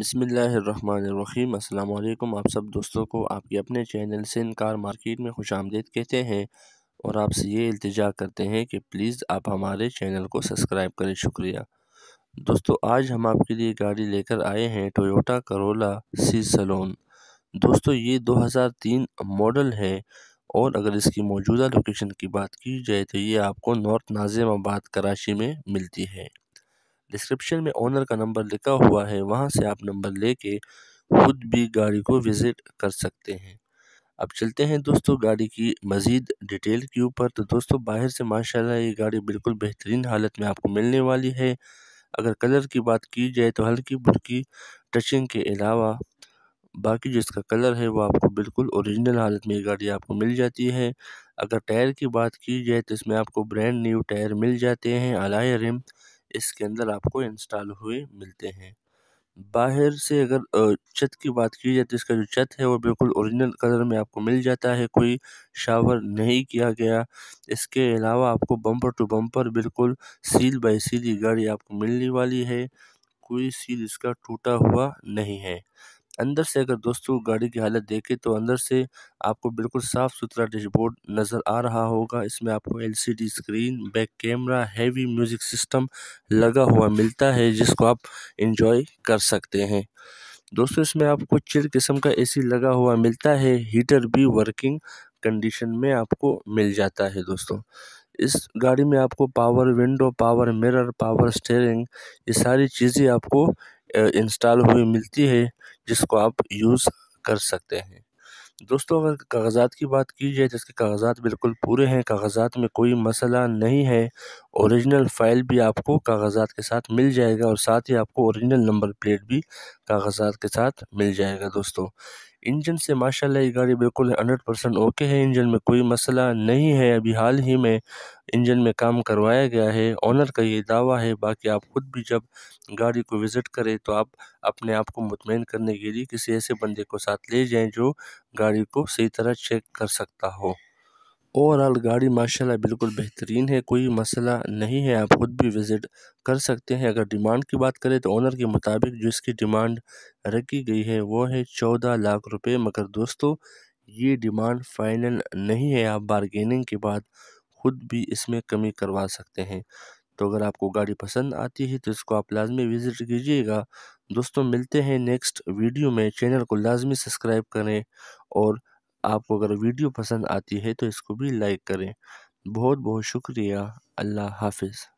बसमीम् अल्लाम आप सब दोस्तों को आपके अपने चैनल से कार मार्केट में खुश आमदेद कहते हैं और आपसे ये इल्तजा करते हैं कि प्लीज़ आप हमारे चैनल को सब्सक्राइब करें शुक्रिया दोस्तों आज हम आपके लिए गाड़ी लेकर आए हैं टोयोटा करोला सी सलोन दोस्तों ये 2003 मॉडल है और अगर इसकी मौजूदा लोकेशन की बात की जाए तो ये आपको नॉर्थ नाजिमाबाद कराची में मिलती है डिस्क्रिप्शन में ओनर का नंबर लिखा हुआ है वहाँ से आप नंबर लेके खुद भी गाड़ी को विज़िट कर सकते हैं अब चलते हैं दोस्तों गाड़ी की मज़ीद डिटेल के ऊपर तो दोस्तों बाहर से माशाल्लाह ये गाड़ी बिल्कुल बेहतरीन हालत में आपको मिलने वाली है अगर कलर की बात की जाए तो हल्की बुल्की टचिंग के अलावा बाकी जो इसका कलर है वो आपको बिल्कुल ओरिजिनल हालत में ये गाड़ी आपको मिल जाती है अगर टायर की बात की जाए तो इसमें आपको ब्रांड न्यू टायर मिल जाते हैं अलाय रिम इसके अंदर आपको इंस्टॉल हुए मिलते हैं बाहर से अगर छत की बात की जाए तो इसका जो छत है वो बिल्कुल ओरिजिनल कलर में आपको मिल जाता है कोई शावर नहीं किया गया इसके अलावा आपको बम्पर टू बम्पर बिल्कुल सील बाई सील गाड़ी आपको मिलने वाली है कोई सील इसका टूटा हुआ नहीं है अंदर से अगर दोस्तों गाड़ी की हालत देखें तो अंदर से आपको बिल्कुल साफ सुथरा डैशबोर्ड नज़र आ रहा होगा इसमें आपको LCD screen back camera heavy music system लगा हुआ मिलता है जिसको आप इंजॉय कर सकते हैं दोस्तों इसमें आपको चिर किस्म का एसी लगा हुआ मिलता है हीटर भी वर्किंग कंडीशन में आपको मिल जाता है दोस्तों इस गाड़ी में आपको power window power mirror power steering ये सारी चीज़ें आपको इंस्टॉल हुई मिलती है जिसको आप यूज़ कर सकते हैं दोस्तों अगर कागज़ात की बात की जाए तो इसके कागज़ात बिल्कुल पूरे हैं कागज़ात में कोई मसला नहीं है ओरिजिनल फ़ाइल भी आपको कागज़ात के साथ मिल जाएगा और साथ ही आपको ओरिजिनल नंबर प्लेट भी कागज़ात के साथ मिल जाएगा दोस्तों इंजन से माशाल्लाह ये गाड़ी बिल्कुल हंड्रेड परसेंट ओके है इंजन में कोई मसला नहीं है अभी हाल ही में इंजन में काम करवाया गया है ऑनर का ये दावा है बाकी आप खुद भी जब गाड़ी को विज़िट करें तो आप अपने आप को मुतमिन करने के लिए किसी ऐसे बंदे को साथ ले जाएं जो गाड़ी को सही तरह चेक कर सकता हो ओवरऑल गाड़ी माशाल्लाह बिल्कुल बेहतरीन है कोई मसला नहीं है आप ख़ुद भी विज़िट कर सकते हैं अगर डिमांड की बात करें तो ओनर के मुताबिक जो इसकी डिमांड रखी गई है वो है चौदह लाख रुपए मगर दोस्तों ये डिमांड फाइनल नहीं है आप बारगेनिंग के बाद खुद भी इसमें कमी करवा सकते हैं तो अगर आपको गाड़ी पसंद आती है तो इसको आप लाजमी विज़िट कीजिएगा दोस्तों मिलते हैं नेक्स्ट वीडियो में चैनल को लाजमी सब्सक्राइब करें और आपको अगर वीडियो पसंद आती है तो इसको भी लाइक करें बहुत बहुत शुक्रिया अल्लाह हाफिज़